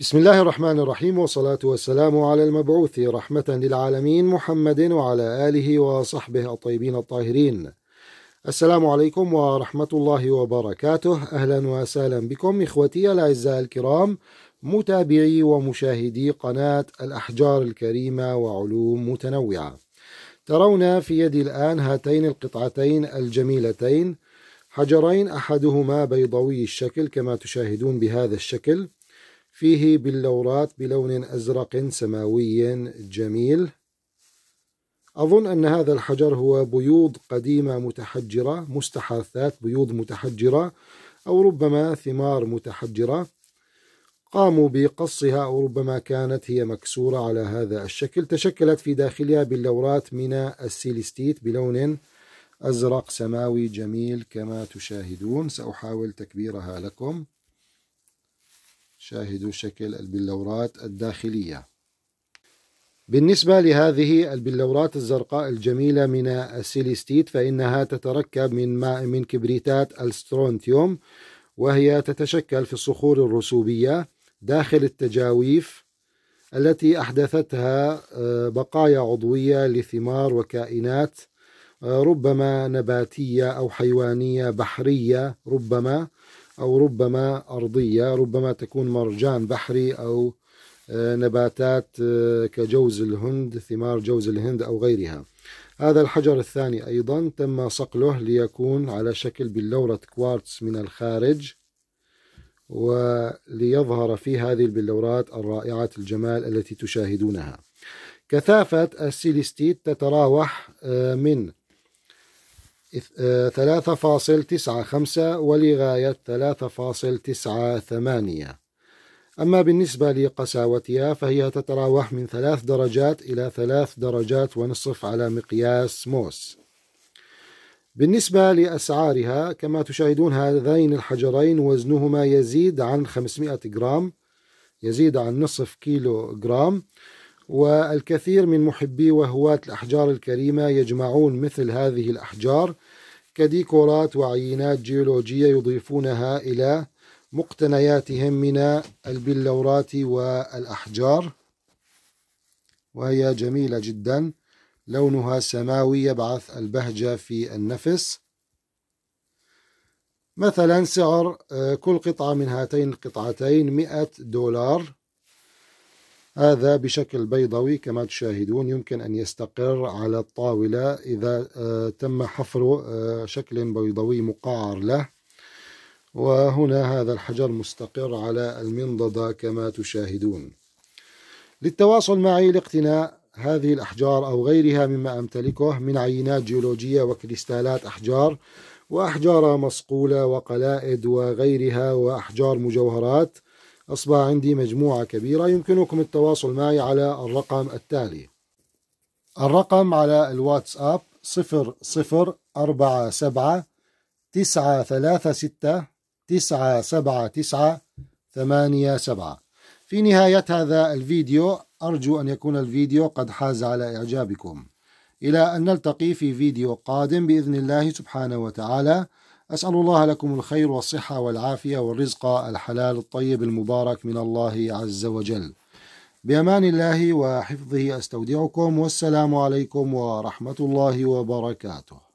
بسم الله الرحمن الرحيم والصلاة والسلام على المبعوث رحمة للعالمين محمد وعلى آله وصحبه الطيبين الطاهرين. السلام عليكم ورحمة الله وبركاته، أهلا وسهلا بكم إخوتي الأعزاء الكرام متابعي ومشاهدي قناة الأحجار الكريمة وعلوم متنوعة. ترون في يدي الآن هاتين القطعتين الجميلتين، حجرين أحدهما بيضوي الشكل كما تشاهدون بهذا الشكل. فيه بلورات بلون أزرق سماوي جميل أظن أن هذا الحجر هو بيوض قديمة متحجرة مستحاثات بيوض متحجرة أو ربما ثمار متحجرة قاموا بقصها أو ربما كانت هي مكسورة على هذا الشكل تشكلت في داخلها بلورات من السيليستيت بلون أزرق سماوي جميل كما تشاهدون سأحاول تكبيرها لكم شاهدوا شكل البلورات الداخلية بالنسبة لهذه البلورات الزرقاء الجميلة من السيليستيت فإنها تتركب من ماء من كبريتات السترونتيوم وهي تتشكل في الصخور الرسوبية داخل التجاويف التي أحدثتها آه، بقايا عضوية لثمار وكائنات آه، ربما نباتية أو حيوانية بحرية ربما أو ربما أرضية ربما تكون مرجان بحري أو آه، نباتات آه، كجوز الهند ثمار جوز الهند أو غيرها هذا الحجر الثاني أيضا تم صقله ليكون على شكل بلورة كوارتز من الخارج وليظهر في هذه البلورات الرائعة الجمال التي تشاهدونها كثافة السيليستيت تتراوح آه، من 3.95 آه، ولغاية 3.98 أما بالنسبة لقساوتها فهي تتراوح من ثلاث درجات إلى ثلاث درجات ونصف على مقياس موس بالنسبة لأسعارها كما تشاهدون هذين الحجرين وزنهما يزيد عن 500 جرام يزيد عن نصف كيلو جرام والكثير من محبي وهواة الأحجار الكريمة يجمعون مثل هذه الأحجار كديكورات وعينات جيولوجية يضيفونها إلى مقتنياتهم من البلورات والأحجار وهي جميلة جدا لونها سماوي يبعث البهجة في النفس مثلا سعر آه، كل قطعة من هاتين القطعتين 100 دولار هذا بشكل بيضوي كما تشاهدون يمكن أن يستقر على الطاولة إذا آه، تم حفر آه، شكل بيضوي مقعر له وهنا هذا الحجر مستقر على المنضدة كما تشاهدون للتواصل معي لاقتناء هذه الأحجار أو غيرها مما أمتلكه من عينات جيولوجية وكريستالات أحجار وأحجار مصقولة وقلائد وغيرها وأحجار مجوهرات أصبح عندي مجموعة كبيرة يمكنكم التواصل معي على الرقم التالي الرقم على الواتساب 0047 في نهاية هذا الفيديو أرجو أن يكون الفيديو قد حاز على إعجابكم إلى أن نلتقي في فيديو قادم بإذن الله سبحانه وتعالى أسأل الله لكم الخير والصحة والعافية والرزق الحلال الطيب المبارك من الله عز وجل بأمان الله وحفظه أستودعكم والسلام عليكم ورحمة الله وبركاته